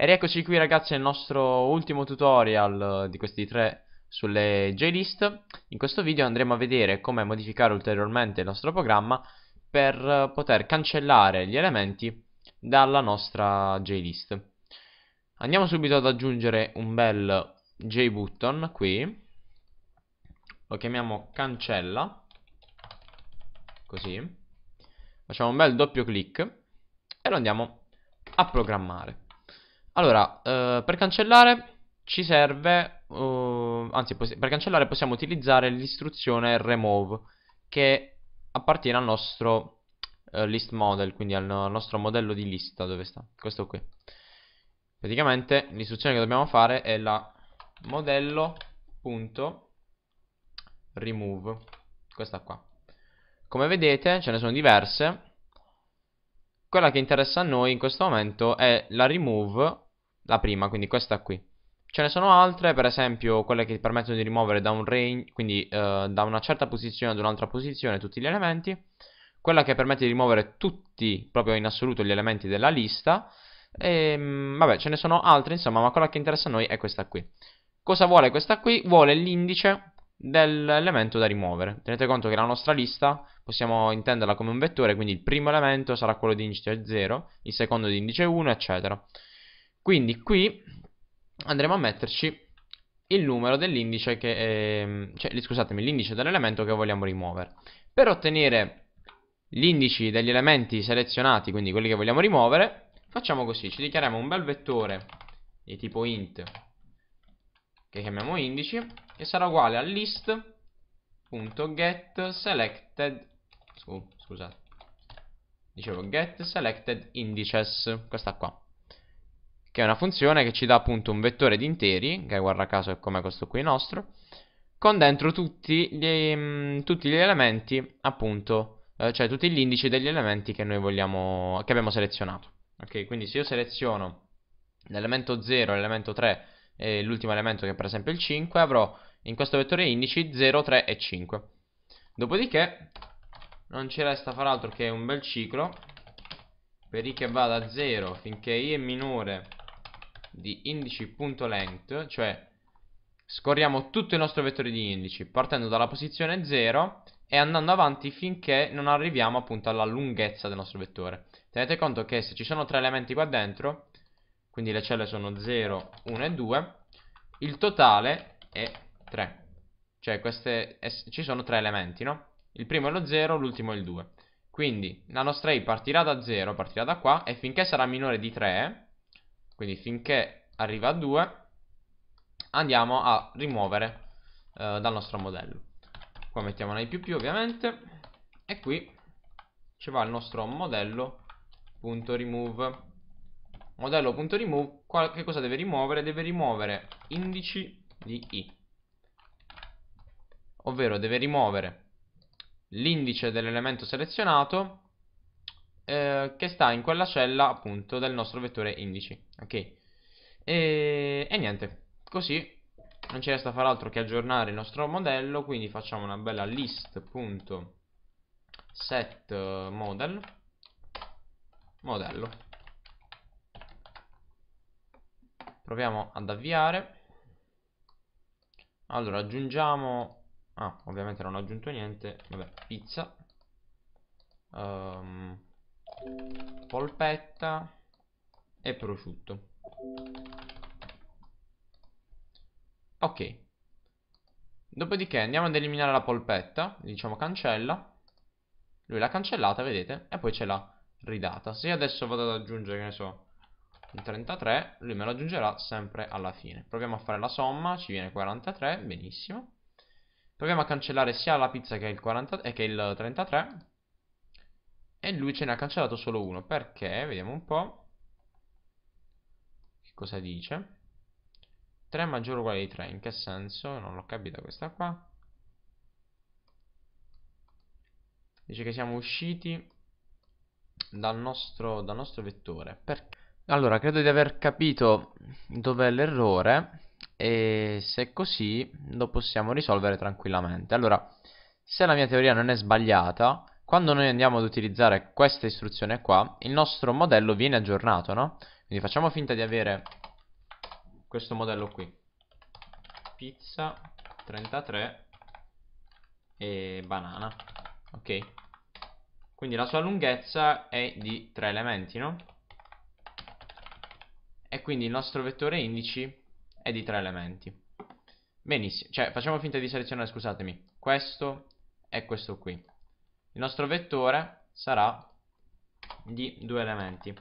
E rieccoci qui ragazzi nel nostro ultimo tutorial eh, di questi tre sulle JList. In questo video andremo a vedere come modificare ulteriormente il nostro programma per eh, poter cancellare gli elementi dalla nostra JList. Andiamo subito ad aggiungere un bel JButton qui. Lo chiamiamo cancella, così. Facciamo un bel doppio clic e lo andiamo a programmare. Allora, eh, per cancellare ci serve, uh, anzi per cancellare possiamo utilizzare l'istruzione remove che appartiene al nostro uh, list model, quindi al, nostro modello di lista, dove sta? Questo qui. Praticamente l'istruzione che dobbiamo fare è la modello.remove, questa qua. Come vedete ce ne sono diverse, quella che interessa a noi in questo momento è la remove la prima, quindi questa qui. Ce ne sono altre, per esempio quelle che ti permettono di rimuovere da un range, quindi eh, da una certa posizione ad un'altra posizione tutti gli elementi. Quella che permette di rimuovere tutti, proprio in assoluto, gli elementi della lista. E, ehm, vabbè, ce ne sono altre, insomma, ma quella che interessa a noi è questa qui. Cosa vuole questa qui? Vuole l'indice dell'elemento da rimuovere. Tenete conto che la nostra lista possiamo intenderla come un vettore, quindi il primo elemento sarà quello di indice 0, il secondo di indice 1, eccetera. Quindi qui andremo a metterci il numero dell'indice che... È, ehm, cioè, scusatemi, l'indice dell'elemento che vogliamo rimuovere. Per ottenere gli indici degli elementi selezionati, quindi quelli che vogliamo rimuovere, facciamo così, ci dichiariamo un bel vettore di tipo int che chiamiamo indici che sarà uguale a list.get selected scusate dicevo get selected indices questa qua che è una funzione che ci dà appunto un vettore di interi, che guarda caso è come questo qui nostro, con dentro tutti gli, mh, mm, tutti gli elementi, appunto, eh, cioè tutti gli indici degli elementi che noi vogliamo, che abbiamo selezionato. Ok, quindi se io seleziono l'elemento 0, l'elemento 3 e l'ultimo elemento che è per esempio il 5, avrò in questo vettore indici 0, 3 e 5. Dopodiché non ci resta far altro che un bel ciclo per i che va da 0 finché i è minore di indici.length, cioè scorriamo tutto il nostro vettore di indici partendo dalla posizione 0 e andando avanti finché non arriviamo appunto alla lunghezza del nostro vettore. Tenete conto che se ci sono tre elementi qua dentro, quindi le celle sono 0, 1 e 2, il totale è 3. Cioè queste, ci sono tre elementi, no? Il primo è lo 0, l'ultimo è il 2. Quindi la nostra i partirà da 0, partirà da qua, e finché sarà minore di 3, quindi finché arriva a 2 andiamo a rimuovere eh, dal nostro modello qua mettiamo una i più più ovviamente e qui ci va il nostro modello.remove modello.remove che cosa deve rimuovere? deve rimuovere indici di i ovvero deve rimuovere l'indice dell'elemento selezionato eh, che sta in quella cella appunto del nostro vettore indici. Ok? E, e niente, così non ci resta far altro che aggiornare il nostro modello, quindi facciamo una bella list.setModel eh, modello. Proviamo ad avviare. Allora aggiungiamo Ah, ovviamente non ho aggiunto niente Vabbè, pizza um, polpetta e prosciutto ok dopodiché andiamo ad eliminare la polpetta diciamo cancella lui l'ha cancellata vedete e poi ce l'ha ridata se io adesso vado ad aggiungere che ne so un 33 lui me lo aggiungerà sempre alla fine proviamo a fare la somma ci viene 43 benissimo proviamo a cancellare sia la pizza che il, 40, eh, che il 33 e lui ce ne ha cancellato solo uno. Perché? Vediamo un po'. Che cosa dice? 3 maggiore o uguale di 3. In che senso? Non l'ho capita questa qua. Dice che siamo usciti dal nostro, dal nostro vettore. Perché? Allora, credo di aver capito dov'è l'errore e se è così lo possiamo risolvere tranquillamente. Allora, se la mia teoria non è sbagliata, quando noi andiamo ad utilizzare questa istruzione qua, il nostro modello viene aggiornato, no? Quindi facciamo finta di avere questo modello qui. Pizza 33 e banana. Ok? Quindi la sua lunghezza è di 3 elementi, no? E quindi il nostro vettore indici è di 3 elementi. Benissimo, cioè facciamo finta di selezionare, scusatemi, questo e questo qui il nostro vettore sarà di due elementi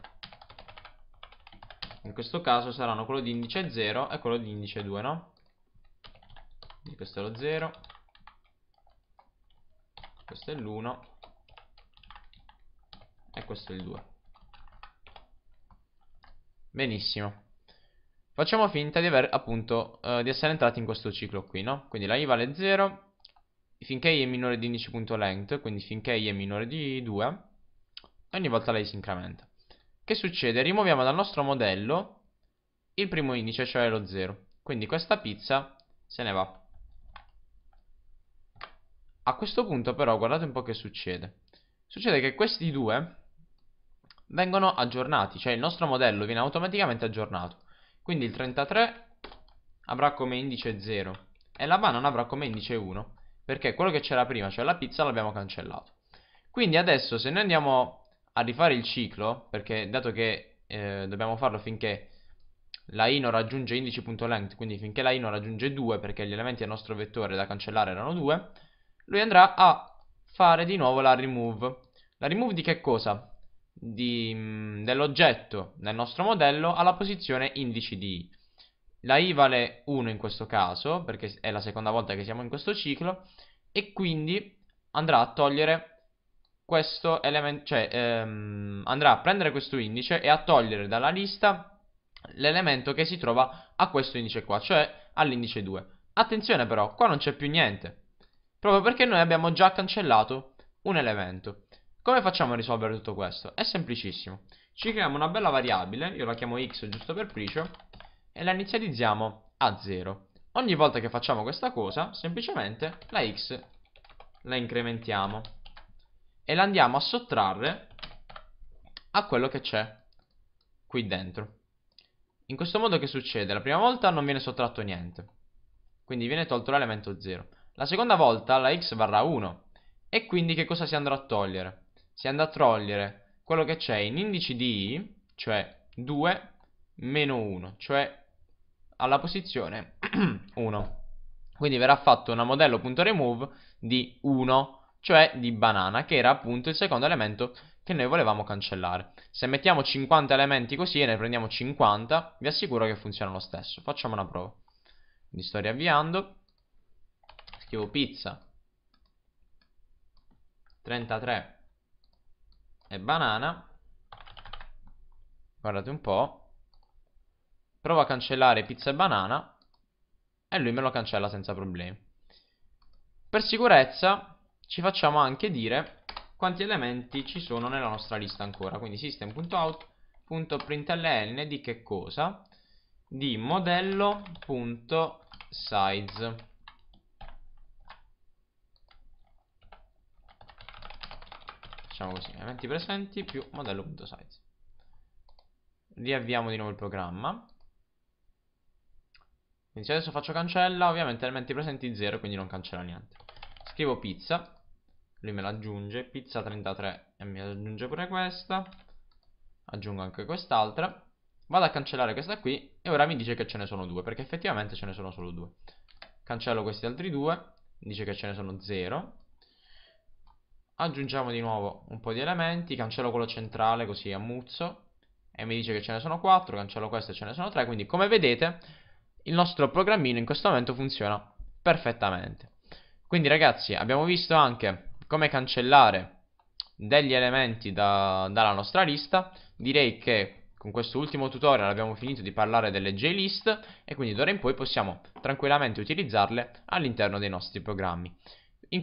in questo caso saranno quello di indice 0 e quello di indice 2 no? quindi questo è lo 0 questo è l'1 e questo è il 2 benissimo facciamo finta di aver appunto eh, di essere entrati in questo ciclo qui no? quindi la i vale 0 finché i è minore di indice.length, quindi finché i è minore di 2, ogni volta lei si incrementa. Che succede? Rimuoviamo dal nostro modello il primo indice, cioè lo 0. Quindi questa pizza se ne va. A questo punto però guardate un po' che succede. Succede che questi due vengono aggiornati, cioè il nostro modello viene automaticamente aggiornato. Quindi il 33 avrà come indice 0 e la banana avrà come indice 1 perché quello che c'era prima, cioè la pizza, l'abbiamo cancellato. Quindi adesso se noi andiamo a rifare il ciclo, perché dato che eh, dobbiamo farlo finché la i non raggiunge indice.length, quindi finché la i non raggiunge 2, perché gli elementi del nostro vettore da cancellare erano 2, lui andrà a fare di nuovo la remove. La remove di che cosa? Mm, dell'oggetto nel nostro modello alla posizione indice di i. La i vale 1 in questo caso, perché è la seconda volta che siamo in questo ciclo, e quindi andrà a togliere questo elemento, cioè ehm, andrà a prendere questo indice e a togliere dalla lista l'elemento che si trova a questo indice qua, cioè all'indice 2. Attenzione però, qua non c'è più niente, proprio perché noi abbiamo già cancellato un elemento. Come facciamo a risolvere tutto questo? È semplicissimo. Ci creiamo una bella variabile, io la chiamo x giusto per pricio, e la inizializziamo a 0. Ogni volta che facciamo questa cosa, semplicemente la x la incrementiamo e la andiamo a sottrarre a quello che c'è qui dentro. In questo modo che succede? La prima volta non viene sottratto niente, quindi viene tolto l'elemento 0. La seconda volta la x varrà 1 e quindi che cosa si andrà a togliere? Si andrà a togliere quello che c'è in indice di i, cioè 2 meno 1, cioè alla posizione 1. Quindi verrà fatto una modello.remove di 1, cioè di banana, che era appunto il secondo elemento che noi volevamo cancellare. Se mettiamo 50 elementi così e ne prendiamo 50, vi assicuro che funziona lo stesso. Facciamo una prova. Quindi sto riavviando. Scrivo pizza 33 e banana. Guardate un po'. Provo a cancellare pizza e banana e lui me lo cancella senza problemi. Per sicurezza ci facciamo anche dire quanti elementi ci sono nella nostra lista ancora. Quindi system.out.println di che cosa? Di modello.size. Facciamo così, elementi presenti più modello.size. Riavviamo di nuovo il programma. Quindi se adesso faccio cancella, ovviamente elementi presenti 0, quindi non cancella niente. Scrivo pizza, lui me l'aggiunge, pizza 33 e mi aggiunge pure questa. Aggiungo anche quest'altra. Vado a cancellare questa qui e ora mi dice che ce ne sono due, perché effettivamente ce ne sono solo due. Cancello questi altri due, dice che ce ne sono 0. Aggiungiamo di nuovo un po' di elementi, cancello quello centrale così ammuzzo e mi dice che ce ne sono 4, cancello questo e ce ne sono 3, quindi come vedete il nostro programmino in questo momento funziona perfettamente. Quindi ragazzi abbiamo visto anche come cancellare degli elementi da, dalla nostra lista. Direi che con questo ultimo tutorial abbiamo finito di parlare delle JList e quindi d'ora in poi possiamo tranquillamente utilizzarle all'interno dei nostri programmi.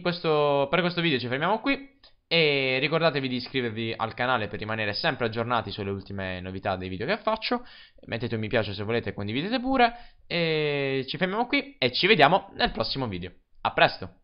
Questo, per questo video ci fermiamo qui e ricordatevi di iscrivervi al canale per rimanere sempre aggiornati sulle ultime novità dei video che faccio. Mettete un mi piace se volete e condividete pure. E ci fermiamo qui e ci vediamo nel prossimo video. A presto!